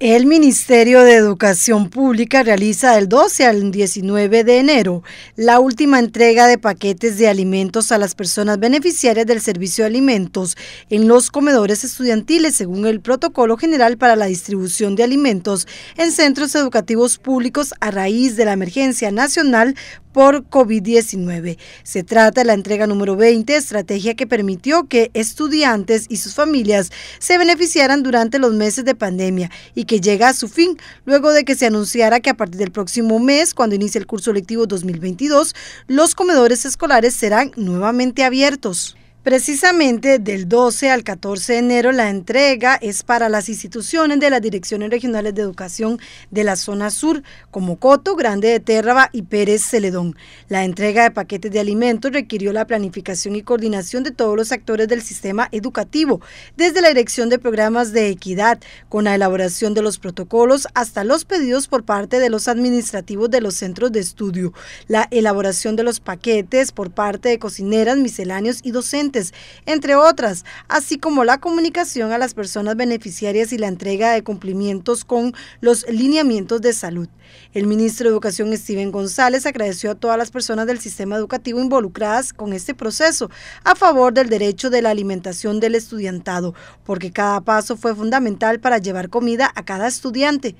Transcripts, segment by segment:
El Ministerio de Educación Pública realiza del 12 al 19 de enero la última entrega de paquetes de alimentos a las personas beneficiarias del servicio de alimentos en los comedores estudiantiles según el Protocolo General para la Distribución de Alimentos en Centros Educativos Públicos a raíz de la emergencia nacional por COVID-19. Se trata de la entrega número 20, estrategia que permitió que estudiantes y sus familias se beneficiaran durante los meses de pandemia y que llega a su fin luego de que se anunciara que a partir del próximo mes, cuando inicie el curso lectivo 2022, los comedores escolares serán nuevamente abiertos. Precisamente del 12 al 14 de enero la entrega es para las instituciones de las direcciones regionales de educación de la zona sur, como Coto, Grande de Térraba y Pérez Celedón. La entrega de paquetes de alimentos requirió la planificación y coordinación de todos los actores del sistema educativo, desde la dirección de programas de equidad, con la elaboración de los protocolos hasta los pedidos por parte de los administrativos de los centros de estudio, la elaboración de los paquetes por parte de cocineras, misceláneos y docentes entre otras, así como la comunicación a las personas beneficiarias y la entrega de cumplimientos con los lineamientos de salud. El ministro de Educación, Steven González, agradeció a todas las personas del sistema educativo involucradas con este proceso a favor del derecho de la alimentación del estudiantado, porque cada paso fue fundamental para llevar comida a cada estudiante.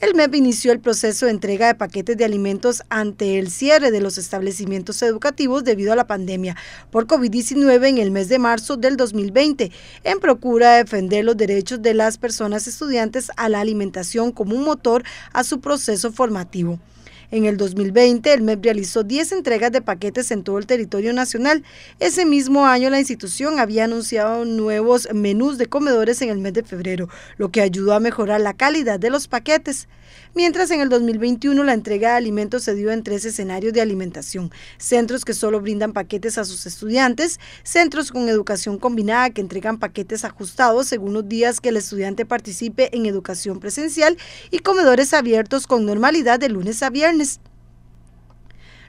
El MEP inició el proceso de entrega de paquetes de alimentos ante el cierre de los establecimientos educativos debido a la pandemia por COVID-19 en el mes de marzo del 2020, en procura de defender los derechos de las personas estudiantes a la alimentación como un motor a su proceso formativo. En el 2020, el MEP realizó 10 entregas de paquetes en todo el territorio nacional. Ese mismo año, la institución había anunciado nuevos menús de comedores en el mes de febrero, lo que ayudó a mejorar la calidad de los paquetes. Mientras en el 2021 la entrega de alimentos se dio en tres escenarios de alimentación, centros que solo brindan paquetes a sus estudiantes, centros con educación combinada que entregan paquetes ajustados según los días que el estudiante participe en educación presencial y comedores abiertos con normalidad de lunes a viernes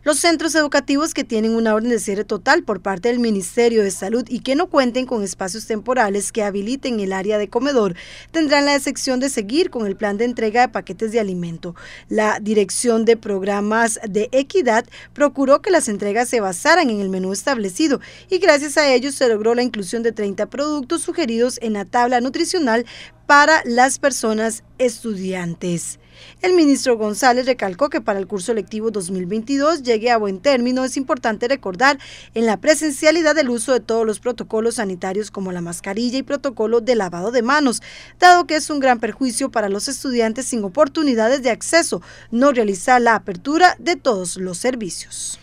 los centros educativos que tienen una orden de cierre total por parte del Ministerio de Salud y que no cuenten con espacios temporales que habiliten el área de comedor tendrán la excepción de seguir con el plan de entrega de paquetes de alimento. La Dirección de Programas de Equidad procuró que las entregas se basaran en el menú establecido y gracias a ello se logró la inclusión de 30 productos sugeridos en la tabla nutricional para las personas estudiantes. El ministro González recalcó que para el curso lectivo 2022 llegue a buen término, es importante recordar en la presencialidad el uso de todos los protocolos sanitarios como la mascarilla y protocolo de lavado de manos, dado que es un gran perjuicio para los estudiantes sin oportunidades de acceso no realizar la apertura de todos los servicios.